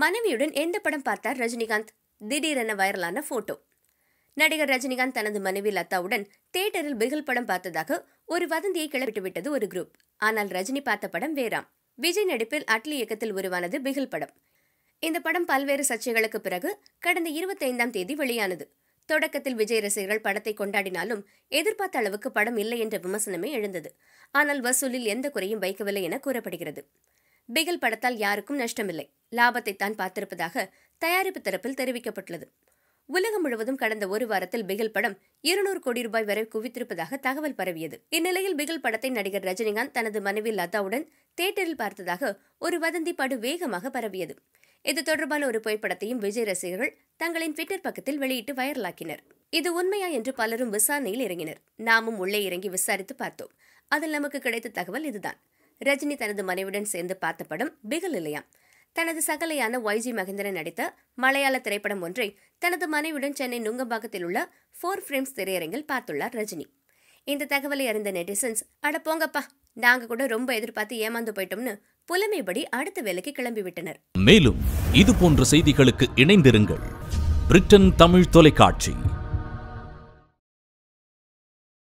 மனைவியுடன் எந்த படம் பார்த்தார் ரஜினிகாந்த் திடீரென வைரலான போட்டோ நடிகர் ரஜினிகாந்த் தனது மனைவி லதாவுடன் தியேட்டரில் பிகில் படம் பார்த்ததாக ஒரு வதந்தியை கிளப்பிட்டு விட்டது ஒரு குரூப் ஆனால் ரஜினி பார்த்த படம் வேறாம் விஜய் நடிப்பில் அட்லி இயக்கத்தில் உருவானது பிகில் படம் இந்த படம் பல்வேறு சர்ச்சைகளுக்கு பிறகு கடந்த இருபத்தைந்தாம் தேதி வெளியானது தொடக்கத்தில் விஜய் ரசிகர்கள் படத்தை கொண்டாடினாலும் எதிர்பார்த்த அளவுக்கு படம் இல்லை என்ற விமர்சனமே எழுந்தது ஆனால் வசூலில் எந்த குறையும் வைக்கவில்லை என கூறப்படுகிறது பிகில் படத்தால் யாருக்கும் நஷ்டமில்லை லாபத்தை தான் பார்த்திருப்பதாக தயாரிப்பு தரப்பில் தெரிவிக்கப்பட்டுள்ளது உலகம் முழுவதும் கடந்த ஒரு வாரத்தில் பிகில் படம் இருநூறு கோடி ரூபாய் வரை குவித்திருப்பதாக தகவல் பரவியது இந்நிலையில் பிகில் படத்தை நடிகர் ரஜினிகாந்த் தனது மனைவி லதாவுடன் தியேட்டரில் பார்த்ததாக ஒரு வதந்தி படு வேகமாக பரவியது இது தொடர்பான ஒரு புகைப்படத்தையும் விஜய் ரசிகர்கள் தங்களின் ட்விட்டர் பக்கத்தில் வெளியிட்டு வைரலாக்கினர் இது உண்மையா என்று பலரும் விசாரணையில் இறங்கினர் நாமும் உள்ளே இறங்கி விசாரித்து பார்த்தோம் அதில் நமக்கு கிடைத்த தகவல் இதுதான் ரஜினி தனது மனைவியுடன் சேர்ந்து பார்த்த படம் பிகில் இல்லையா தனது சகலையான ஒய்ஜி மகேந்திரன் நடித்த மலையாள திரைப்படம் ஒன்றை தனது மனைவியுடன் சென்னை நுங்கம்பாக்கத்தில் உள்ள ஃபோர் ஃப்ரேம்ஸ் திரையரங்கில் பார்த்துள்ளார் ரஜினி இந்த தகவலை அறிந்த நெட்டிசன்ஸ் அட போங்கப்பா நாங்க கூட ரொம்ப எதிர்பார்த்து ஏமாந்து போயிட்டோம்னு புலமைப்படி அடுத்த வேலைக்கு கிளம்பிவிட்டனர் மேலும் இது போன்ற செய்திகளுக்கு இணைந்திருங்கள் பிரிட்டன் தமிழ் தொலைக்காட்சி